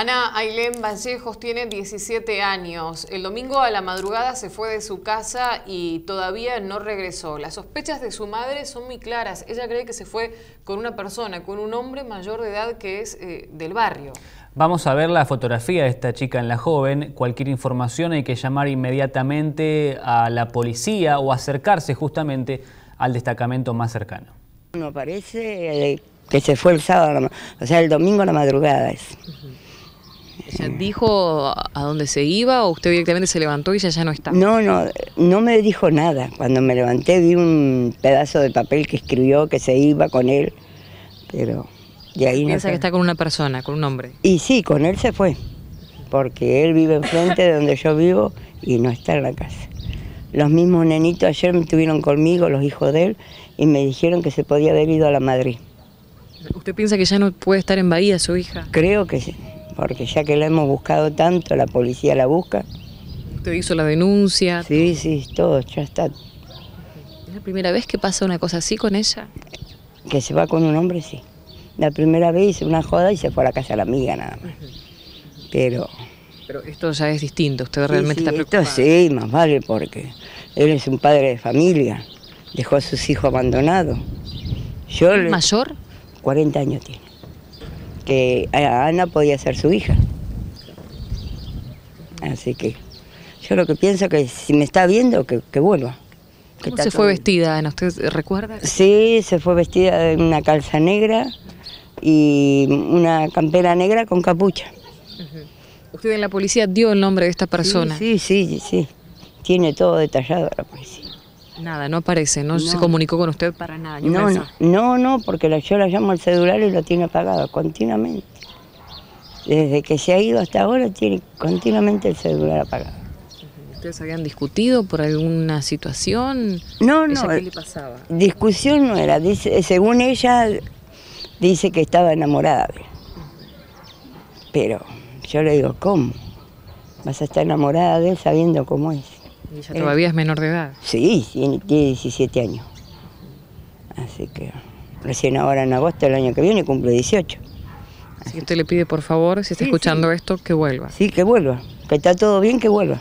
Ana Ailén Vallejos tiene 17 años. El domingo a la madrugada se fue de su casa y todavía no regresó. Las sospechas de su madre son muy claras. Ella cree que se fue con una persona, con un hombre mayor de edad que es eh, del barrio. Vamos a ver la fotografía de esta chica en la joven. Cualquier información hay que llamar inmediatamente a la policía o acercarse justamente al destacamento más cercano. Me parece eh, que se fue el sábado, o sea, el domingo a la madrugada. Es dijo a dónde se iba o usted directamente se levantó y ya no está? No, no, no me dijo nada. Cuando me levanté vi un pedazo de papel que escribió que se iba con él, pero de ahí Piensa que está con una persona, con un hombre. Y sí, con él se fue, porque él vive enfrente de donde yo vivo y no está en la casa. Los mismos nenitos ayer me tuvieron conmigo, los hijos de él, y me dijeron que se podía haber ido a la Madrid. ¿Usted piensa que ya no puede estar en Bahía su hija? Creo que sí porque ya que la hemos buscado tanto, la policía la busca. ¿Usted hizo la denuncia? Sí, sí, todo, ya está. ¿Es la primera vez que pasa una cosa así con ella? Que se va con un hombre, sí. La primera vez una joda y se fue a la casa de la amiga nada más. Pero... Pero esto ya es distinto, usted realmente está preocupado? sí, más vale, porque él es un padre de familia, dejó a sus hijos abandonados. Yo ¿Es mayor? 40 años tiene que eh, Ana podía ser su hija. Así que yo lo que pienso que si me está viendo, que, vuelva. ¿Cómo se fue vestida, Ana? ¿Usted recuerda? Sí, se fue vestida en una calza negra y una campera negra con capucha. Usted en la policía dio el nombre de esta persona. Sí, sí, sí, sí. Tiene todo detallado la policía. Nada, no aparece, no, se comunicó con usted para nada. no, no, no, porque yo la llamo al celular y lo tiene apagado continuamente. Desde que se ha ido hasta ahora tiene continuamente el celular apagado. ¿Ustedes habían discutido por alguna situación? No, no. ¿Qué eh, le pasaba? Discusión no era. Dice, eh, según ella, dice que estaba enamorada de él. Pero yo le digo, ¿cómo? Vas a estar enamorada de él sabiendo cómo es. ¿Y ella eh, todavía es menor de edad? Sí, tiene, 17 años. Así que recién ahora en agosto del año que viene cumple 18. Así que usted le pide por favor, si está escuchando esto, que vuelva. Sí, que vuelva. Que está todo bien, que vuelva.